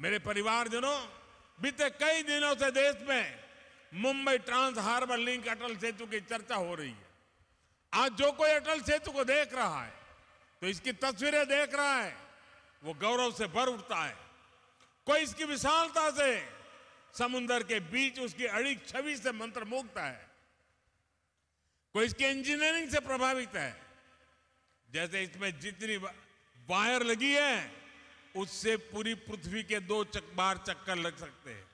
मेरे परिवारजनों बीते कई दिनों से देश में Mumbai trans harbour link Atal Setu की चर्चा हो रही है आज जो कोई अटल सेतु को देख रहा है तो इसकी तस्वीरें देख रहा है वो गौरव से भर उठता है कोई इसकी विशालता से समुन्दर के बीच उसकी अड़ी छवि से मंत्र मुक्त है कोई इसकी इंजीनियरिंग से प्रभावित है जैसे इसमें जितनी वायर लगी है उससे पूरी पृथ्वी के दो बार चक्कर लग सकते हैं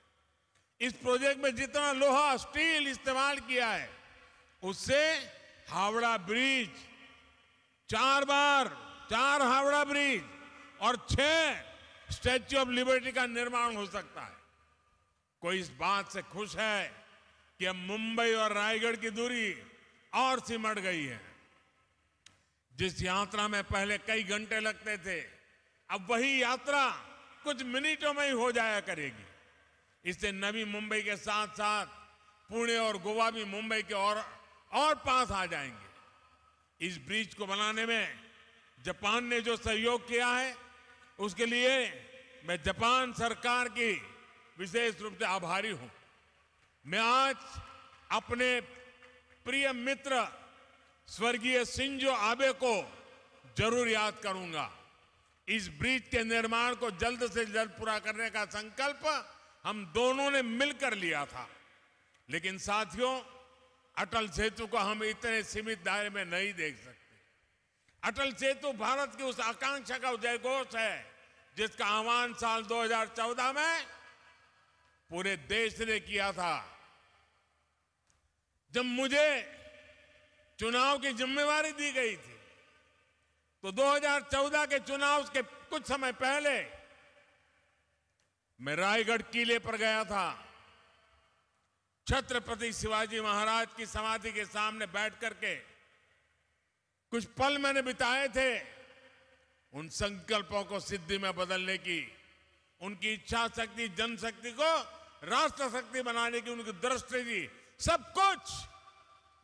इस प्रोजेक्ट में जितना लोहा स्टील इस्तेमाल किया है उससे हावड़ा ब्रिज चार बार चार हावड़ा ब्रिज और छह स्टैच्यू ऑफ लिबर्टी का निर्माण हो सकता है कोई इस बात से खुश है कि अब मुंबई और रायगढ़ की दूरी और सिमट गई है जिस यात्रा में पहले कई घंटे लगते थे अब वही यात्रा कुछ मिनटों में ही हो जाया करेगी इससे नवी मुंबई के साथ साथ पुणे और गोवा भी मुंबई के और और पास आ जाएंगे इस ब्रिज को बनाने में जापान ने जो सहयोग किया है उसके लिए मैं जापान सरकार की विशेष रूप से आभारी हूं मैं आज अपने प्रिय मित्र स्वर्गीय सिंजो आबे को जरूर याद करूंगा इस ब्रिज के निर्माण को जल्द से जल्द पूरा करने का संकल्प हम दोनों ने मिलकर लिया था लेकिन साथियों अटल सेतु को हम इतने सीमित दायरे में नहीं देख सकते अटल सेतु भारत की उस आकांक्षा का घोष है जिसका आह्वान साल 2014 में पूरे देश ने किया था जब मुझे चुनाव की जिम्मेवारी दी गई थी तो 2014 के चुनाव के कुछ समय पहले मैं रायगढ़ किले पर गया था छत्रपति शिवाजी महाराज की समाधि के सामने बैठ करके कुछ पल मैंने बिताए थे उन संकल्पों को सिद्धि में बदलने की उनकी इच्छा शक्ति जनशक्ति को राष्ट्र शक्ति बनाने की उनकी दृष्टि दी सब कुछ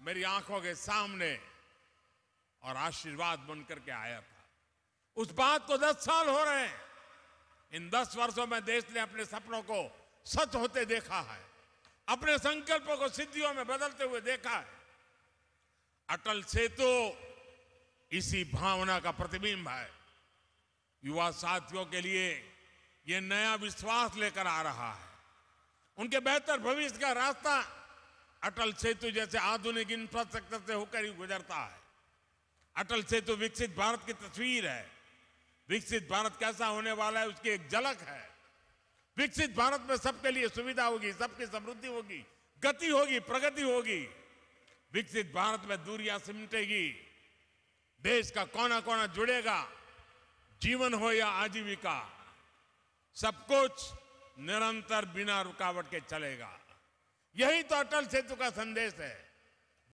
मेरी आंखों के सामने और आशीर्वाद बनकर के आया था उस बात को दस साल हो रहे हैं इन दस वर्षों में देश ने अपने सपनों को सच होते देखा है अपने संकल्पों को सिद्धियों में बदलते हुए देखा है अटल सेतु इसी भावना का प्रतिबिंब है युवा साथियों के लिए ये नया विश्वास लेकर आ रहा है उनके बेहतर भविष्य का रास्ता अटल सेतु जैसे आधुनिक इंफ्रास्ट्रक्चर से होकर ही गुजरता है अटल सेतु तो विकसित भारत की तस्वीर है विकसित भारत कैसा होने वाला है उसकी एक झलक है विकसित भारत में सबके लिए सुविधा होगी सबकी समृद्धि होगी गति होगी प्रगति होगी विकसित भारत में दूरियां सिमटेगी देश का कोना कोना जुड़ेगा जीवन हो या आजीविका सब कुछ निरंतर बिना रुकावट के चलेगा यही तो अटल सेतु का संदेश है